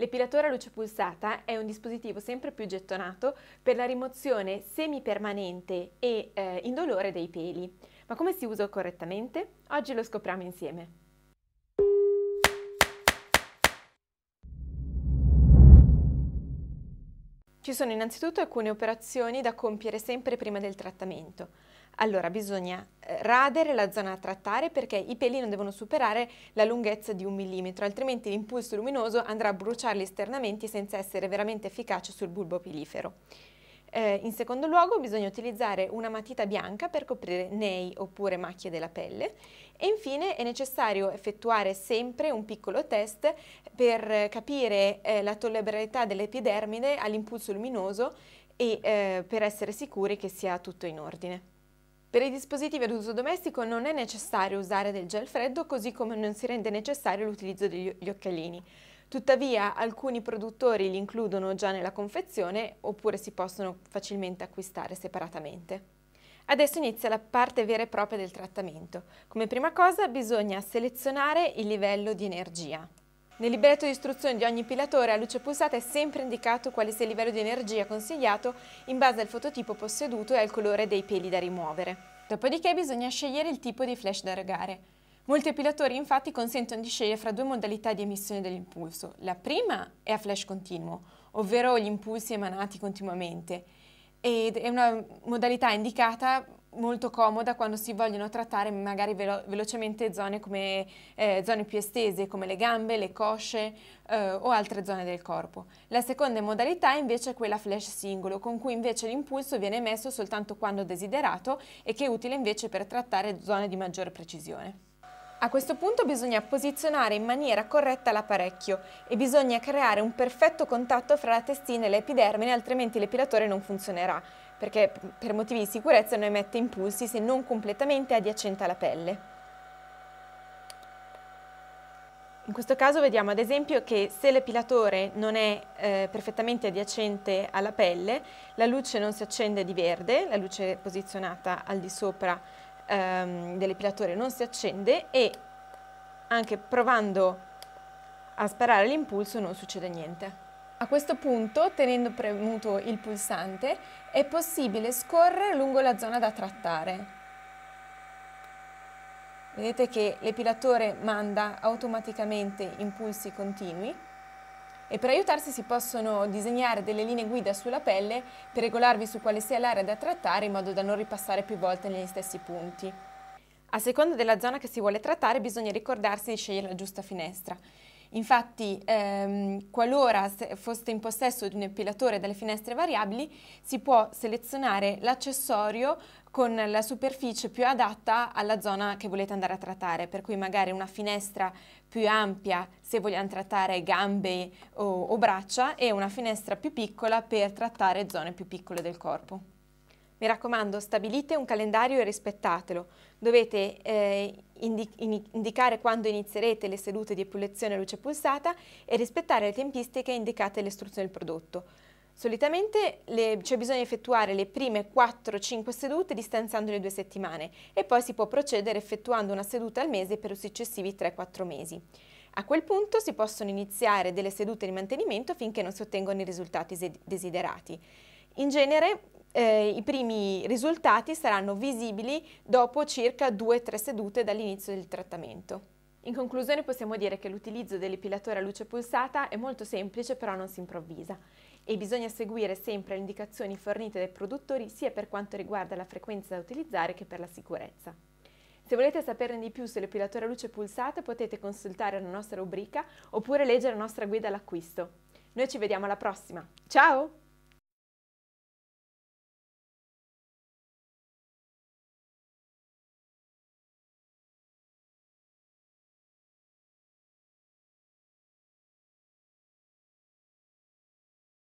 L'epilatore a luce pulsata è un dispositivo sempre più gettonato per la rimozione semipermanente e eh, indolore dei peli. Ma come si usa correttamente? Oggi lo scopriamo insieme. Ci sono innanzitutto alcune operazioni da compiere sempre prima del trattamento. Allora, bisogna eh, radere la zona a trattare perché i peli non devono superare la lunghezza di un millimetro, altrimenti l'impulso luminoso andrà a bruciarli esternamente senza essere veramente efficace sul bulbo pilifero. Eh, in secondo luogo bisogna utilizzare una matita bianca per coprire nei oppure macchie della pelle e infine è necessario effettuare sempre un piccolo test per capire eh, la tollerabilità dell'epidermide all'impulso luminoso e eh, per essere sicuri che sia tutto in ordine. Per i dispositivi ad uso domestico non è necessario usare del gel freddo così come non si rende necessario l'utilizzo degli occhialini. Tuttavia alcuni produttori li includono già nella confezione oppure si possono facilmente acquistare separatamente. Adesso inizia la parte vera e propria del trattamento. Come prima cosa bisogna selezionare il livello di energia. Nel libretto di istruzione di ogni pilatore a luce pulsata è sempre indicato quale sia il livello di energia consigliato in base al fototipo posseduto e al colore dei peli da rimuovere. Dopodiché bisogna scegliere il tipo di flash da regare. Molti pilatori infatti consentono di scegliere fra due modalità di emissione dell'impulso. La prima è a flash continuo, ovvero gli impulsi emanati continuamente, ed è una modalità indicata molto comoda quando si vogliono trattare magari velo velocemente zone, come, eh, zone più estese come le gambe, le cosce eh, o altre zone del corpo. La seconda modalità invece è quella flash singolo con cui invece l'impulso viene emesso soltanto quando desiderato e che è utile invece per trattare zone di maggiore precisione. A questo punto bisogna posizionare in maniera corretta l'apparecchio e bisogna creare un perfetto contatto fra la testina e l'epidermine altrimenti l'epilatore non funzionerà perché per motivi di sicurezza non emette impulsi se non completamente adiacente alla pelle. In questo caso vediamo ad esempio che se l'epilatore non è eh, perfettamente adiacente alla pelle, la luce non si accende di verde, la luce posizionata al di sopra ehm, dell'epilatore non si accende e anche provando a sparare l'impulso non succede niente. A questo punto, tenendo premuto il pulsante, è possibile scorrere lungo la zona da trattare. Vedete che l'epilatore manda automaticamente impulsi continui e per aiutarsi si possono disegnare delle linee guida sulla pelle per regolarvi su quale sia l'area da trattare in modo da non ripassare più volte negli stessi punti. A seconda della zona che si vuole trattare bisogna ricordarsi di scegliere la giusta finestra. Infatti, ehm, qualora foste in possesso di un epilatore dalle finestre variabili, si può selezionare l'accessorio con la superficie più adatta alla zona che volete andare a trattare, per cui magari una finestra più ampia se vogliamo trattare gambe o, o braccia e una finestra più piccola per trattare zone più piccole del corpo. Mi raccomando, stabilite un calendario e rispettatelo. Dovete eh, indi indicare quando inizierete le sedute di epulizione a luce pulsata e rispettare le tempistiche indicate all'istruzione del prodotto. Solitamente c'è cioè bisogna effettuare le prime 4-5 sedute distanziando le due settimane e poi si può procedere effettuando una seduta al mese per i successivi 3-4 mesi. A quel punto si possono iniziare delle sedute di mantenimento finché non si ottengono i risultati desiderati. In genere eh, i primi risultati saranno visibili dopo circa 2-3 sedute dall'inizio del trattamento. In conclusione possiamo dire che l'utilizzo dell'epilatore a luce pulsata è molto semplice però non si improvvisa e bisogna seguire sempre le indicazioni fornite dai produttori sia per quanto riguarda la frequenza da utilizzare che per la sicurezza. Se volete saperne di più sull'epilatore a luce pulsata potete consultare la nostra rubrica oppure leggere la nostra guida all'acquisto. Noi ci vediamo alla prossima, ciao!